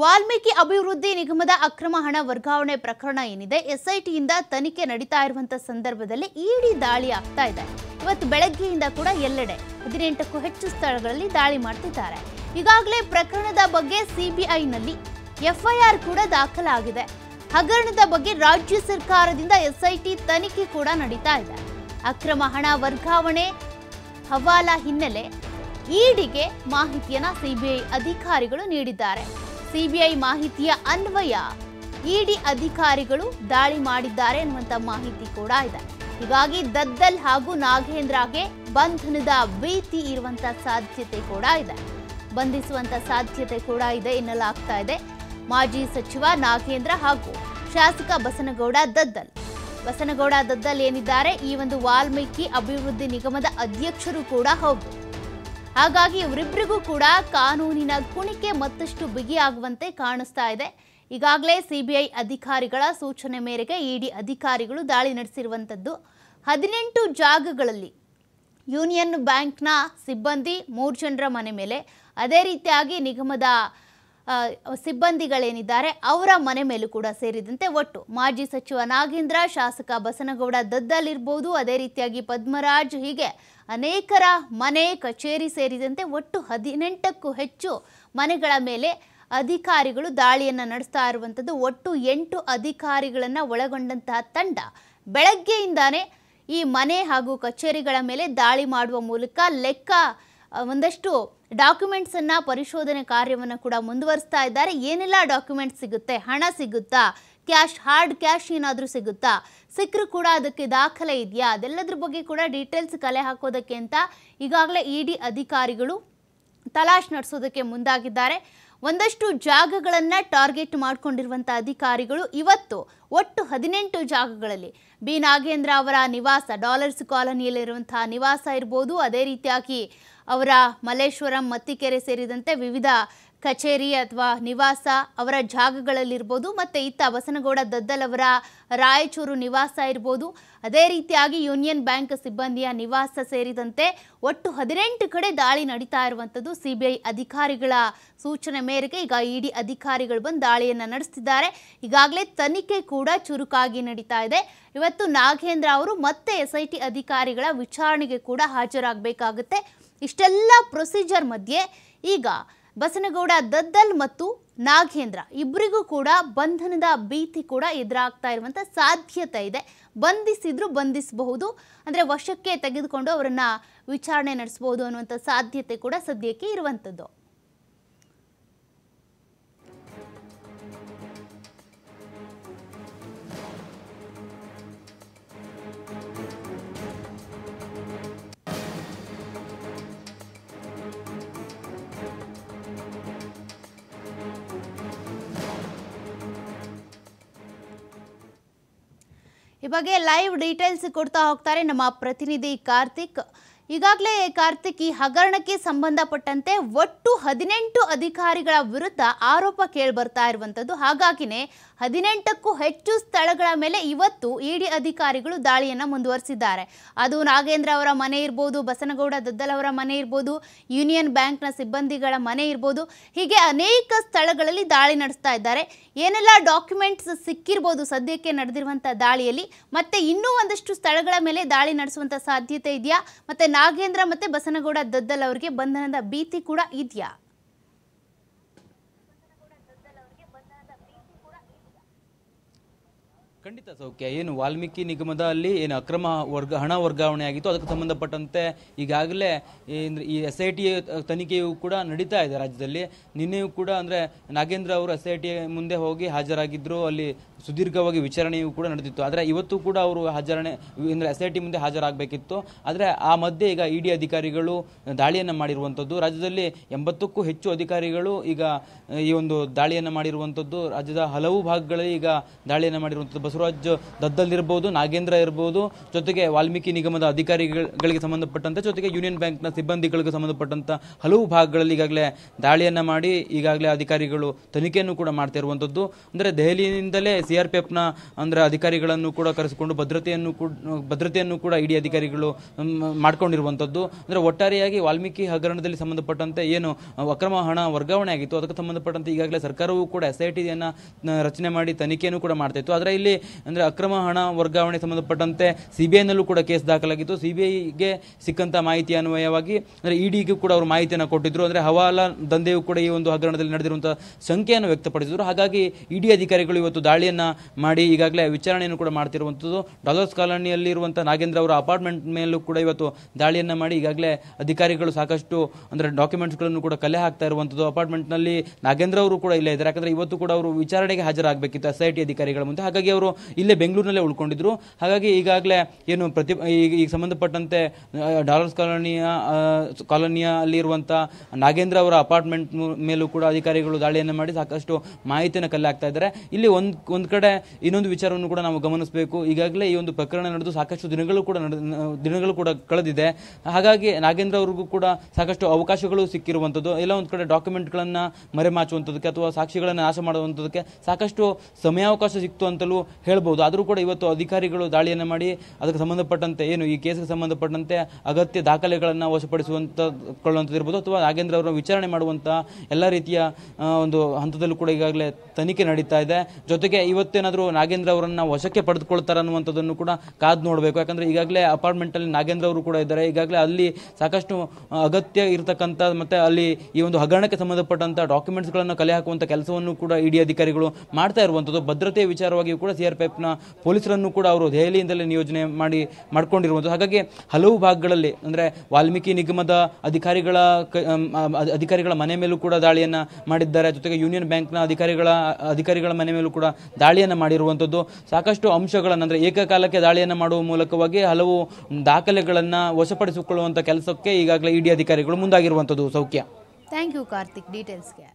ವಾಲ್ಮೀಕಿ ಅಭಿವೃದ್ಧಿ ನಿಗಮದ ಅಕ್ರಮ ಹಣ ವರ್ಗಾವಣೆ ಪ್ರಕರಣ ಏನಿದೆ ಎಸ್ಐಟಿಯಿಂದ ತನಿಖೆ ನಡೀತಾ ಇರುವಂತಹ ಸಂದರ್ಭದಲ್ಲಿ ಇಡಿ ದಾಳಿ ಆಗ್ತಾ ಇದೆ ಇವತ್ತು ಬೆಳಗ್ಗೆಯಿಂದ ಕೂಡ ಎಲ್ಲೆಡೆ ಹದಿನೆಂಟಕ್ಕೂ ಹೆಚ್ಚು ಸ್ಥಳಗಳಲ್ಲಿ ದಾಳಿ ಮಾಡ್ತಿದ್ದಾರೆ ಈಗಾಗಲೇ ಪ್ರಕರಣದ ಬಗ್ಗೆ ಸಿಬಿಐನಲ್ಲಿ ಎಫ್ಐಆರ್ ಕೂಡ ದಾಖಲಾಗಿದೆ ಹಗರಣದ ಬಗ್ಗೆ ರಾಜ್ಯ ಸರ್ಕಾರದಿಂದ ಎಸ್ಐಟಿ ತನಿಖೆ ಕೂಡ ನಡೀತಾ ಇದೆ ಅಕ್ರಮ ಹಣ ವರ್ಗಾವಣೆ ಹವಾಲಾ ಹಿನ್ನೆಲೆ ಇಡಿಗೆ ಮಾಹಿತಿಯನ್ನ ಸಿಬಿಐ ಅಧಿಕಾರಿಗಳು ನೀಡಿದ್ದಾರೆ ಸಿಬಿಐ ಮಾಹಿತಿಯ ಅನ್ವಯ ಇಡಿ ಅಧಿಕಾರಿಗಳು ದಾಳಿ ಮಾಡಿದ್ದಾರೆ ಎನ್ನುವಂತ ಮಾಹಿತಿ ಕೂಡ ಇದೆ ಹೀಗಾಗಿ ದದ್ದಲ್ ಹಾಗೂ ನಾಗೇಂದ್ರಗೆ ಬಂಧನದ ಭೀತಿ ಇರುವಂತ ಸಾಧ್ಯತೆ ಕೂಡ ಇದೆ ಬಂಧಿಸುವಂತ ಸಾಧ್ಯತೆ ಕೂಡ ಇದೆ ಎನ್ನಲಾಗ್ತಾ ಇದೆ ಮಾಜಿ ಸಚಿವ ನಾಗೇಂದ್ರ ಹಾಗೂ ಶಾಸಕ ಬಸನಗೌಡ ದದ್ದಲ್ ಬಸನಗೌಡ ದದ್ದಲ್ ಏನಿದ್ದಾರೆ ಈ ಒಂದು ವಾಲ್ಮೀಕಿ ಅಭಿವೃದ್ಧಿ ನಿಗಮದ ಅಧ್ಯಕ್ಷರು ಕೂಡ ಹೌದು ಹಾಗಾಗಿ ಇವರಿಬ್ಬರಿಗೂ ಕೂಡ ಕಾನೂನಿನ ಕುಣಿಕೆ ಮತ್ತಷ್ಟು ಬಿಗಿಯಾಗುವಂತೆ ಕಾಣಿಸ್ತಾ ಇದೆ ಈಗಾಗಲೇ ಸಿಬಿಐ ಅಧಿಕಾರಿಗಳ ಸೂಚನೆ ಮೇರೆಗೆ ಇಡಿ ಅಧಿಕಾರಿಗಳು ದಾಳಿ ನಡೆಸಿರುವಂಥದ್ದು ಹದಿನೆಂಟು ಜಾಗಗಳಲ್ಲಿ ಯೂನಿಯನ್ ಬ್ಯಾಂಕ್ನ ಸಿಬ್ಬಂದಿ ಮೂರು ಜನರ ಮನೆ ಮೇಲೆ ಅದೇ ರೀತಿಯಾಗಿ ನಿಗಮದ ಸಿಬ್ಬಂದಿಗಳೇನಿದ್ದಾರೆ ಅವರ ಮನೆ ಮೇಲೂ ಕೂಡ ಸೇರಿದಂತೆ ಒಟ್ಟು ಮಾಜಿ ಸಚಿವ ನಾಗೇಂದ್ರ ಶಾಸಕ ಬಸನಗೌಡ ದದ್ದಲ್ ಇರ್ಬೋದು ಅದೇ ರೀತಿಯಾಗಿ ಪದ್ಮರಾಜ್ ಹೀಗೆ ಅನೇಕರ ಮನೆ ಕಚೇರಿ ಸೇರಿದಂತೆ ಒಟ್ಟು ಹದಿನೆಂಟಕ್ಕೂ ಹೆಚ್ಚು ಮನೆಗಳ ಮೇಲೆ ಅಧಿಕಾರಿಗಳು ದಾಳಿಯನ್ನು ನಡೆಸ್ತಾ ಇರುವಂಥದ್ದು ಒಟ್ಟು ಎಂಟು ಅಧಿಕಾರಿಗಳನ್ನು ಒಳಗೊಂಡಂತಹ ತಂಡ ಬೆಳಗ್ಗೆಯಿಂದಾನೇ ಈ ಮನೆ ಹಾಗೂ ಕಚೇರಿಗಳ ಮೇಲೆ ದಾಳಿ ಮಾಡುವ ಮೂಲಕ ಲೆಕ್ಕ ಒಂದಷ್ಟು ಡಾಕ್ಯುಮೆಂಟ್ಸ್ ಅನ್ನ ಪರಿಶೋಧನೆ ಕಾರ್ಯವನ್ನು ಕೂಡ ಮುಂದುವರಿಸ್ತಾ ಇದ್ದಾರೆ ಏನೆಲ್ಲ ಡಾಕ್ಯುಮೆಂಟ್ ಸಿಗುತ್ತೆ ಹಣ ಸಿಗುತ್ತಾ ಕ್ಯಾಶ್ ಹಾರ್ಡ್ ಕ್ಯಾಶ್ ಏನಾದರೂ ಸಿಗುತ್ತಾ ಸಿಕ್ಕರು ಕೂಡ ಅದಕ್ಕೆ ದಾಖಲೆ ಇದೆಯಾ ಅದೆಲ್ಲದ್ರ ಬಗ್ಗೆ ಕೂಡ ಡೀಟೇಲ್ಸ್ ಕಲೆ ಹಾಕೋದಕ್ಕೆ ಅಂತ ಈಗಾಗಲೇ ಇ e ಅಧಿಕಾರಿಗಳು ತಲಾಶ್ ನಡೆಸೋದಕ್ಕೆ ಮುಂದಾಗಿದ್ದಾರೆ ಒಂದಷ್ಟು ಜಾಗಗಳನ್ನು ಟಾರ್ಗೆಟ್ ಮಾಡಿಕೊಂಡಿರುವಂಥ ಅಧಿಕಾರಿಗಳು ಇವತ್ತು ಒಟ್ಟು ಹದಿನೆಂಟು ಜಾಗಗಳಲ್ಲಿ ಬಿ ನಾಗೇಂದ್ರ ಅವರ ನಿವಾಸ ಡಾಲರ್ಸ್ ಕಾಲೋನಿಯಲ್ಲಿರುವಂಥ ನಿವಾಸ ಇರ್ಬೋದು ಅದೇ ರೀತಿಯಾಗಿ ಅವರ ಮಲ್ಲೇಶ್ವರಂ ಮತ್ತಿಕೆರೆ ಸೇರಿದಂತೆ ವಿವಿಧ ಕಚೇರಿ ಅಥವಾ ನಿವಾಸ ಅವರ ಜಾಗಗಳಲ್ಲಿರ್ಬೋದು ಮತ್ತು ಇತ್ತ ಬಸನಗೌಡ ದದ್ದಲ್ ಅವರ ರಾಯಚೂರು ನಿವಾಸ ಇರ್ಬೋದು ಅದೇ ರೀತಿಯಾಗಿ ಯೂನಿಯನ್ ಬ್ಯಾಂಕ್ ಸಿಬ್ಬಂದಿಯ ನಿವಾಸ ಸೇರಿದಂತೆ ಒಟ್ಟು ಹದಿನೆಂಟು ಕಡೆ ದಾಳಿ ನಡೀತಾ ಇರುವಂಥದ್ದು ಸಿ ಬಿ ಐ ಅಧಿಕಾರಿಗಳ ಸೂಚನೆ ಮೇರೆಗೆ ಈಗ ಇಡಿ ಅಧಿಕಾರಿಗಳು ಬಂದು ದಾಳಿಯನ್ನು ನಡೆಸ್ತಿದ್ದಾರೆ ಈಗಾಗಲೇ ತನಿಖೆ ಕೂಡ ಚುರುಕಾಗಿ ನಡೀತಾ ಇದೆ ಇವತ್ತು ನಾಗೇಂದ್ರ ಅವರು ಮತ್ತೆ ಎಸ್ ಐ ಟಿ ಅಧಿಕಾರಿಗಳ ವಿಚಾರಣೆಗೆ ಕೂಡ ಹಾಜರಾಗಬೇಕಾಗುತ್ತೆ ಇಷ್ಟೆಲ್ಲ ಪ್ರೊಸೀಜರ್ ಮಧ್ಯೆ ಈಗ ಬಸನಗೌಡ ದದ್ದಲ್ ಮತ್ತು ನಾಗೇಂದ್ರ ಇಬ್ಬರಿಗೂ ಕೂಡ ಬಂಧನದ ಭೀತಿ ಕೂಡ ಎದುರಾಗ್ತಾ ಇರುವಂಥ ಸಾಧ್ಯತೆ ಇದೆ ಬಂಧಿಸಿದ್ರು ಬಂಧಿಸಬಹುದು ಅಂದರೆ ವಶಕ್ಕೆ ತೆಗೆದುಕೊಂಡು ಅವರನ್ನು ವಿಚಾರಣೆ ನಡೆಸಬಹುದು ಅನ್ನುವಂಥ ಸಾಧ್ಯತೆ ಕೂಡ ಸದ್ಯಕ್ಕೆ ಇರುವಂಥದ್ದು ಈ ಬಗ್ಗೆ ಲೈವ್ ಡೀಟೇಲ್ಸ್ ಕೊಡ್ತಾ ಹೋಗ್ತಾರೆ ನಮ್ಮ ಪ್ರತಿನಿಧಿ ಕಾರ್ತಿಕ್ ಈಗಾಗಲೇ ಕಾರ್ತಿಕ್ ಈ ಹಗರಣಕ್ಕೆ ಸಂಬಂಧಪಟ್ಟಂತೆ ಒಟ್ಟು ಹದಿನೆಂಟು ಅಧಿಕಾರಿಗಳ ವಿರುದ್ಧ ಆರೋಪ ಕೇಳಿ ಬರ್ತಾ ಇರುವಂಥದ್ದು ಹಾಗಾಗಿನೇ ಹದಿನೆಂಟಕ್ಕೂ ಹೆಚ್ಚು ಸ್ಥಳಗಳ ಮೇಲೆ ಇವತ್ತು ಇಡಿ ಅಧಿಕಾರಿಗಳು ದಾಳಿಯನ್ನು ಮುಂದುವರಿಸಿದ್ದಾರೆ ಅದು ನಾಗೇಂದ್ರ ಅವರ ಮನೆ ಇರ್ಬೋದು ಬಸನಗೌಡ ದದ್ದಲ್ ಅವರ ಮನೆ ಇರ್ಬೋದು ಯೂನಿಯನ್ ಬ್ಯಾಂಕ್ನ ಸಿಬ್ಬಂದಿಗಳ ಮನೆ ಇರ್ಬೋದು ಹೀಗೆ ಅನೇಕ ಸ್ಥಳಗಳಲ್ಲಿ ದಾಳಿ ನಡೆಸ್ತಾ ಇದ್ದಾರೆ ಏನೆಲ್ಲ ಡಾಕ್ಯುಮೆಂಟ್ಸ್ ಸಿಕ್ಕಿರ್ಬೋದು ಸದ್ಯಕ್ಕೆ ನಡೆದಿರುವಂಥ ದಾಳಿಯಲ್ಲಿ ಮತ್ತೆ ಇನ್ನೂ ಒಂದಷ್ಟು ಸ್ಥಳಗಳ ಮೇಲೆ ದಾಳಿ ನಡೆಸುವಂಥ ಸಾಧ್ಯತೆ ಇದೆಯಾ ಮತ್ತೆ ನಾಗೇಂದ್ರ ಮತ್ತೆ ಬಸನಗೌಡ ದದ್ದಲ್ ಅವರಿಗೆ ಬಂಧನದ ಭೀತಿ ಕೂಡ ಇದೆಯಾ ಖಂಡಿತ ಸೌಖ್ಯ ಏನು ವಾಲ್ಮೀಕಿ ನಿಗಮದ ಅಲ್ಲಿ ಏನು ಅಕ್ರಮ ವರ್ಗ ಹಣ ವರ್ಗಾವಣೆ ಆಗಿತ್ತು ಅದಕ್ಕೆ ಸಂಬಂಧಪಟ್ಟಂತೆ ಈಗಾಗಲೇ ಈ ಎಸ್ ಐ ಟಿ ತನಿಖೆಯು ಕೂಡ ನಡೀತಾ ಇದೆ ರಾಜ್ಯದಲ್ಲಿ ನಿನ್ನೆಯೂ ಕೂಡ ಅಂದರೆ ನಾಗೇಂದ್ರ ಅವರು ಎಸ್ ಐ ಟಿ ಮುಂದೆ ಹೋಗಿ ಹಾಜರಾಗಿದ್ದರು ಅಲ್ಲಿ ಸುದೀರ್ಘವಾಗಿ ವಿಚಾರಣೆಯೂ ಕೂಡ ನಡೆದಿತ್ತು ಆದರೆ ಇವತ್ತು ಕೂಡ ಅವರು ಹಾಜರಣೆ ಅಂದರೆ ಎಸ್ ಐ ಟಿ ಮುಂದೆ ಹಾಜರಾಗಬೇಕಿತ್ತು ಆದರೆ ಆ ಮಧ್ಯೆ ಈಗ ಇ ಡಿ ಅಧಿಕಾರಿಗಳು ದಾಳಿಯನ್ನು ಮಾಡಿರುವಂಥದ್ದು ರಾಜ್ಯದಲ್ಲಿ ಎಂಬತ್ತಕ್ಕೂ ಹೆಚ್ಚು ಅಧಿಕಾರಿಗಳು ಈಗ ಈ ಒಂದು ದಾಳಿಯನ್ನು ಮಾಡಿರುವಂಥದ್ದು ರಾಜ್ಯದ ಹಲವು ಭಾಗಗಳಲ್ಲಿ ಈಗ ದಾಳಿಯನ್ನು ಮಾಡಿರುವಂಥದ್ದು ಬಸವರಾಜ್ ದದ್ದಲ್ ಇರ್ಬೋದು ನಾಗೇಂದ್ರ ಇರ್ಬೋದು ಜೊತೆಗೆ ವಾಲ್ಮೀಕಿ ನಿಗಮದ ಅಧಿಕಾರಿಗಳಿಗೆ ಸಂಬಂಧಪಟ್ಟಂತೆ ಜೊತೆಗೆ ಯೂನಿಯನ್ ಬ್ಯಾಂಕ್ನ ಸಿಬ್ಬಂದಿಗಳಿಗೆ ಸಂಬಂಧಪಟ್ಟಂಥ ಹಲವು ಭಾಗಗಳಲ್ಲಿ ಈಗಾಗಲೇ ದಾಳಿಯನ್ನು ಮಾಡಿ ಈಗಾಗಲೇ ಅಧಿಕಾರಿಗಳು ತನಿಖೆಯನ್ನು ಕೂಡ ಮಾಡ್ತಾ ಇರುವಂಥದ್ದು ಅಂದರೆ ದೆಹಲಿಯಿಂದಲೇ ಸಿ ಆರ್ ಪಿ ಎಫ್ನ ಅಂದರೆ ಅಧಿಕಾರಿಗಳನ್ನು ಕೂಡ ಕರೆಸಿಕೊಂಡು ಭದ್ರತೆಯನ್ನು ಕೂಡ ಭದ್ರತೆಯನ್ನು ಕೂಡ ಇಡಿ ಅಧಿಕಾರಿಗಳು ಮಾಡ್ಕೊಂಡಿರುವಂಥದ್ದು ಅಂದರೆ ಒಟ್ಟಾರೆಯಾಗಿ ವಾಲ್ಮೀಕಿ ಹಗರಣದಲ್ಲಿ ಸಂಬಂಧಪಟ್ಟಂತೆ ಏನು ಅಕ್ರಮ ಹಣ ವರ್ಗಾವಣೆ ಆಗಿತ್ತು ಅದಕ್ಕೆ ಸಂಬಂಧಪಟ್ಟಂತೆ ಈಗಾಗಲೇ ಸರ್ಕಾರವೂ ಕೂಡ ಎಸ್ ಐ ಟಿಯನ್ನು ರಚನೆ ಮಾಡಿ ತನಿಖೆಯನ್ನು ಕೂಡ ಮಾಡ್ತಾ ಇತ್ತು ಆದರೆ ಇಲ್ಲಿ ಅಂದರೆ ಅಕ್ರಮ ಹಣ ವರ್ಗಾವಣೆ ಸಂಬಂಧಪಟ್ಟಂತೆ ಸಿ ಬಿ ಐನಲ್ಲೂ ಕೂಡ ಕೇಸ್ ದಾಖಲಾಗಿತ್ತು ಸಿ ಬಿ ಐಗೆ ಸಿಕ್ಕಂಥ ಮಾಹಿತಿ ಅನ್ವಯವಾಗಿ ಅಂದರೆ ಡಿಗೂ ಕೂಡ ಅವರು ಮಾಹಿತಿಯನ್ನು ಕೊಟ್ಟಿದ್ರು ಅಂದರೆ ಹವಾಲಾ ದಂಧೆಯು ಕೂಡ ಈ ಒಂದು ಹಗರಣದಲ್ಲಿ ನಡೆದಿರುವಂಥ ಸಂಖ್ಯೆಯನ್ನು ವ್ಯಕ್ತಪಡಿಸಿದ್ರು ಹಾಗಾಗಿ ಇಡಿ ಅಧಿಕಾರಿಗಳು ಇವತ್ತು ದಾಳಿಯನ್ನು ಮಾಡಿ ಈಗಾಗಲೇ ವಿಚಾರಣೆಯನ್ನು ಕೂಡ ಮಾಡ್ತಿರುವಂಥದ್ದು ಡಾಲರ್ಸ್ ಕಾಲೋನಿಯಲ್ಲಿರುವಂಥ ನಾಗೇಂದ್ರ ಅವರ ಅಪಾರ್ಟ್ಮೆಂಟ್ ಮೇಲೂ ಕೂಡ ಇವತ್ತು ದಾಳಿಯನ್ನು ಮಾಡಿ ಈಗಾಗಲೇ ಅಧಿಕಾರಿಗಳು ಸಾಕಷ್ಟು ಅಂದರೆ ಡಾಕ್ಯುಮೆಂಟ್ಸ್ಗಳನ್ನು ಕೂಡ ಕಲೆ ಹಾಕ್ತಾ ಇರುವಂಥದ್ದು ಅಪಾರ್ಟ್ಮೆಂಟ್ನಲ್ಲಿ ನಾಗೇಂದ್ರ ಅವರು ಕೂಡ ಇಲ್ಲ ಇದ್ದಾರೆ ಯಾಕಂದರೆ ಇವತ್ತು ಕೂಡ ಅವರು ವಿಚಾರಣೆಗೆ ಹಾಜರಾಗಬೇಕಿತ್ತು ಎಸ್ ಐ ಟಿ ಅಧಿಕಾರಿಗಳ ಮುಂದೆ ಹಾಗಾಗಿ ಅವರು ಅವರು ಇಲ್ಲೇ ಬೆಂಗಳೂರಿನಲ್ಲೇ ಉಳ್ಕೊಂಡಿದ್ರು ಹಾಗಾಗಿ ಈಗಾಗಲೇ ಏನು ಪ್ರತಿ ಈಗ ಸಂಬಂಧಪಟ್ಟಂತೆ ಡಾಲರ್ಸ್ ಕಾಲೋನಿಯ ಕಾಲೋನಿಯ ಅಲ್ಲಿರುವಂಥ ನಾಗೇಂದ್ರ ಅವರ ಅಪಾರ್ಟ್ಮೆಂಟ್ ಮೇಲೂ ಕೂಡ ಅಧಿಕಾರಿಗಳು ದಾಳಿಯನ್ನು ಮಾಡಿ ಸಾಕಷ್ಟು ಮಾಹಿತಿಯನ್ನು ಕಲೆ ಹಾಕ್ತಾ ಇದ್ದಾರೆ ಇಲ್ಲಿ ಒಂದು ಒಂದು ಕಡೆ ಇನ್ನೊಂದು ವಿಚಾರವನ್ನು ಕೂಡ ನಾವು ಗಮನಿಸಬೇಕು ಈಗಾಗಲೇ ಈ ಒಂದು ಪ್ರಕರಣ ನಡೆದು ಸಾಕಷ್ಟು ದಿನಗಳು ಕೂಡ ದಿನಗಳು ಕೂಡ ಕಳೆದಿದೆ ಹಾಗಾಗಿ ನಾಗೇಂದ್ರ ಅವ್ರಿಗೂ ಕೂಡ ಸಾಕಷ್ಟು ಅವಕಾಶಗಳು ಸಿಕ್ಕಿರುವಂಥದ್ದು ಎಲ್ಲ ಒಂದು ಕಡೆ ಡಾಕ್ಯುಮೆಂಟ್ಗಳನ್ನು ಮರೆಮಾಚುವಂಥದಕ್ಕೆ ಅಥವಾ ಸಾಕ್ಷಿಗಳನ್ನು ನಾಶ ಮಾಡುವಂಥದ್ದಕ್ಕೆ ಸಾಕಷ್ಟು ಸಮಯಾವಕಾಶ ಸಿಕ್ತು ಅಂತಲೂ ಹೇಳ್ಬೋದು ಆದರೂ ಕೂಡ ಇವತ್ತು ಅಧಿಕಾರಿಗಳು ದಾಳಿಯನ್ನು ಮಾಡಿ ಅದಕ್ಕೆ ಸಂಬಂಧಪಟ್ಟಂತೆ ಏನು ಈ ಕೇಸ್ಗೆ ಸಂಬಂಧಪಟ್ಟಂತೆ ಅಗತ್ಯ ದಾಖಲೆಗಳನ್ನು ವಶಪಡಿಸುವಂಥ ಕೊಳ್ಳುವಂಥದ್ದು ಇರ್ಬೋದು ಅಥವಾ ನಾಗೇಂದ್ರ ಅವರ ವಿಚಾರಣೆ ಮಾಡುವಂಥ ಎಲ್ಲ ರೀತಿಯ ಒಂದು ಹಂತದಲ್ಲೂ ಕೂಡ ಈಗಾಗಲೇ ತನಿಖೆ ನಡೀತಾ ಇದೆ ಜೊತೆಗೆ ಇವತ್ತೇನಾದರೂ ನಾಗೇಂದ್ರ ಅವರನ್ನು ವಶಕ್ಕೆ ಪಡೆದುಕೊಳ್ತಾರೆ ಅನ್ನುವಂಥದ್ದನ್ನು ಕೂಡ ಕಾದು ನೋಡಬೇಕು ಯಾಕಂದರೆ ಈಗಾಗಲೇ ಅಪಾರ್ಟ್ಮೆಂಟಲ್ಲಿ ನಾಗೇಂದ್ರ ಅವರು ಕೂಡ ಇದ್ದಾರೆ ಈಗಾಗಲೇ ಅಲ್ಲಿ ಸಾಕಷ್ಟು ಅಗತ್ಯ ಇರತಕ್ಕಂಥ ಮತ್ತು ಅಲ್ಲಿ ಈ ಒಂದು ಹಗರಣಕ್ಕೆ ಸಂಬಂಧಪಟ್ಟಂಥ ಡಾಕ್ಯುಮೆಂಟ್ಸ್ಗಳನ್ನು ಕಲೆ ಹಾಕುವಂಥ ಕೆಲಸವನ್ನು ಕೂಡ ಇಡಿ ಅಧಿಕಾರಿಗಳು ಮಾಡ್ತಾ ಇರುವಂಥದ್ದು ಭದ್ರತೆಯ ವಿಚಾರವಾಗಿಯೂ ಕೂಡ ಸಿ ಆರ್ ಪಿ ಪೊಲೀಸರನ್ನು ಕೂಡ ಅವರು ದೆಹಲಿಯಿಂದಲೇ ನಿಯೋಜನೆ ಮಾಡಿ ಮಾಡಿಕೊಂಡಿರುವಂಥದ್ದು ಹಾಗಾಗಿ ಹಲವು ಭಾಗಗಳಲ್ಲಿ ಅಂದರೆ ವಾಲ್ಮೀಕಿ ನಿಗಮದ ಅಧಿಕಾರಿಗಳ ಅಧಿಕಾರಿಗಳ ಮನೆ ಮೇಲೂ ಕೂಡ ದಾಳಿಯನ್ನು ಮಾಡಿದ್ದಾರೆ ಜೊತೆಗೆ ಯೂನಿಯನ್ ಬ್ಯಾಂಕ್ನ ಅಧಿಕಾರಿಗಳ ಅಧಿಕಾರಿಗಳ ಮನೆ ಮೇಲೂ ಕೂಡ ದಾಳಿಯನ್ನು ಮಾಡಿರುವಂಥದ್ದು ಸಾಕಷ್ಟು ಅಂಶಗಳನ್ನು ಅಂದರೆ ಏಕಕಾಲಕ್ಕೆ ದಾಳಿಯನ್ನು ಮಾಡುವ ಮೂಲಕವಾಗಿ ಹಲವು ದಾಖಲೆಗಳನ್ನು ವಶಪಡಿಸಿಕೊಳ್ಳುವಂಥ ಕೆಲಸಕ್ಕೆ ಈಗಾಗಲೇ ಇಡಿ ಅಧಿಕಾರಿಗಳು ಮುಂದಾಗಿರುವಂಥದ್ದು ಸೌಖ್ಯ ಥ್ಯಾಂಕ್ ಯು ಕಾರ್ತಿಕ್ ಡೀಟೇಲ್ಸ್ಗೆ